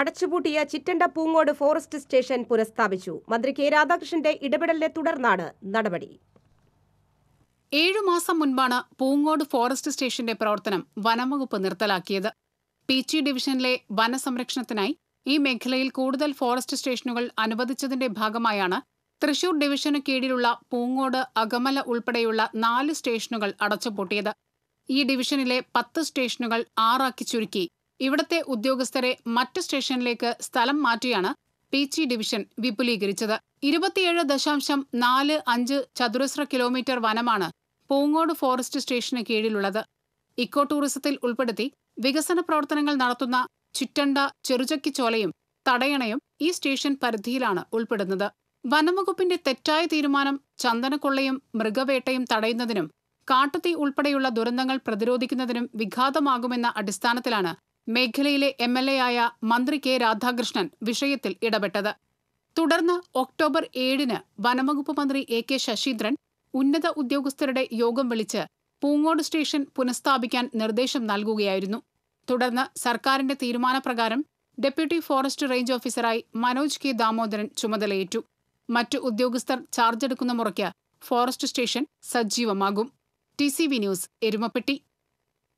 അടച്ചുപൂട്ടിയ Chittanda Poongode forest station പുനഃസ്ഥാപിച്ചു മന്ത്രി K രാധാകൃഷ്ണന്റെ ഇടപെടലിനെ തുടർന്നാണ് നടപടി ഏഴു മാസം മുൻപാണ് പൂങ്ങോട് ഫോറസ്റ്റ് സ്റ്റേഷന്റെ പ്രവർത്തനം വനംവകുപ്പ് നിർത്തലാക്കിയത് പി ചി ഡിവിഷനിലെ വനസംരക്ഷണത്തിനായി ഈ മേഖലയിൽ കൂടുതൽ ഫോറസ്റ്റ് സ്റ്റേഷനുകൾ അനുവദിച്ചതിന്റെ ഭാഗമായാണ് തൃശൂർ ഡിവിഷന് കീഴിലുള്ള പൂങ്ങോട് അകമല ഉൾപ്പെടെയുള്ള നാല് സ്റ്റേഷനുകൾ അടച്ചുപൂട്ടിയത് ഈ ഡിവിഷനിലെ പത്ത് സ്റ്റേഷനുകൾ ആറാക്കി ചുരുക്കി ഇവിടത്തെ ഉദ്യോഗസ്ഥരെ മറ്റ് സ്റ്റേഷനിലേക്ക് സ്ഥലം മാറ്റിയാണ് പീച്ചി ഡിവിഷൻ വിപുലീകരിച്ചത് ഇരുപത്തിയേഴ് ദശാംശം നാല് അഞ്ച് ചതുരശ്ര കിലോമീറ്റർ വനമാണ് പൂങ്ങോട് ഫോറസ്റ്റ് സ്റ്റേഷന് കീഴിലുള്ളത് ഇക്കോ ടൂറിസത്തിൽ ഉൾപ്പെടുത്തി വികസന പ്രവർത്തനങ്ങൾ നടത്തുന്ന ചുറ്റണ്ട ചെറുചക്കിച്ചോലയും തടയണയും ഈ സ്റ്റേഷൻ പരിധിയിലാണ് ഉൾപ്പെടുന്നത് വനംവകുപ്പിന്റെ തെറ്റായ തീരുമാനം ചന്ദനക്കൊള്ളയും മൃഗവേട്ടയും തടയുന്നതിനും കാട്ടുതീ ഉൾപ്പെടെയുള്ള ദുരന്തങ്ങൾ പ്രതിരോധിക്കുന്നതിനും വിഘാതമാകുമെന്ന അടിസ്ഥാനത്തിലാണ് മേഖലയിലെ എം എൽ എ ആയ മന്ത്രി കെ രാധാകൃഷ്ണൻ വിഷയത്തിൽ ഇടപെട്ടത് തുടർന്ന് ഒക്ടോബർ ഏഴിന് വനംവകുപ്പ് മന്ത്രി എ കെ ശശീന്ദ്രൻ ഉന്നത ഉദ്യോഗസ്ഥരുടെ യോഗം വിളിച്ച് പൂങ്ങോട് സ്റ്റേഷൻ പുനഃസ്ഥാപിക്കാൻ നിർദ്ദേശം നൽകുകയായിരുന്നു തുടർന്ന് സർക്കാരിന്റെ തീരുമാനപ്രകാരം ഡെപ്യൂട്ടി ഫോറസ്റ്റ് റേഞ്ച് ഓഫീസറായി മനോജ് കെ ദാമോദരൻ ചുമതലയേറ്റു മറ്റു ഉദ്യോഗസ്ഥർ ചാർജ് എടുക്കുന്ന മുറയ്ക്ക് ഫോറസ്റ്റ് സ്റ്റേഷൻ സജീവമാകും ടി ന്യൂസ് എരുമപ്പെട്ടി